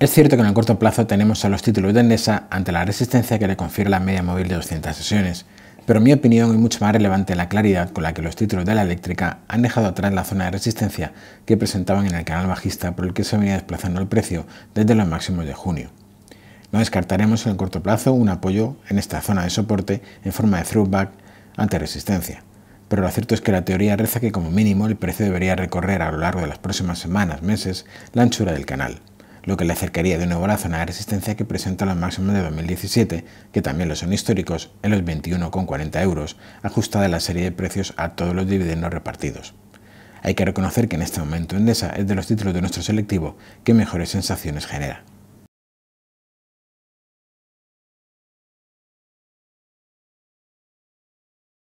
Es cierto que en el corto plazo tenemos a los títulos de Endesa ante la resistencia que le confiere la media móvil de 200 sesiones, pero mi opinión es mucho más relevante la claridad con la que los títulos de la eléctrica han dejado atrás la zona de resistencia que presentaban en el canal bajista por el que se venía desplazando el precio desde los máximos de junio. No descartaremos en el corto plazo un apoyo en esta zona de soporte en forma de throwback ante resistencia pero lo cierto es que la teoría reza que como mínimo el precio debería recorrer a lo largo de las próximas semanas, meses, la anchura del canal lo que le acercaría de nuevo a la zona de resistencia que presenta los máximos de 2017, que también lo son históricos, en los 21,40 euros, ajustada la serie de precios a todos los dividendos repartidos. Hay que reconocer que en este momento Endesa es de los títulos de nuestro selectivo que mejores sensaciones genera.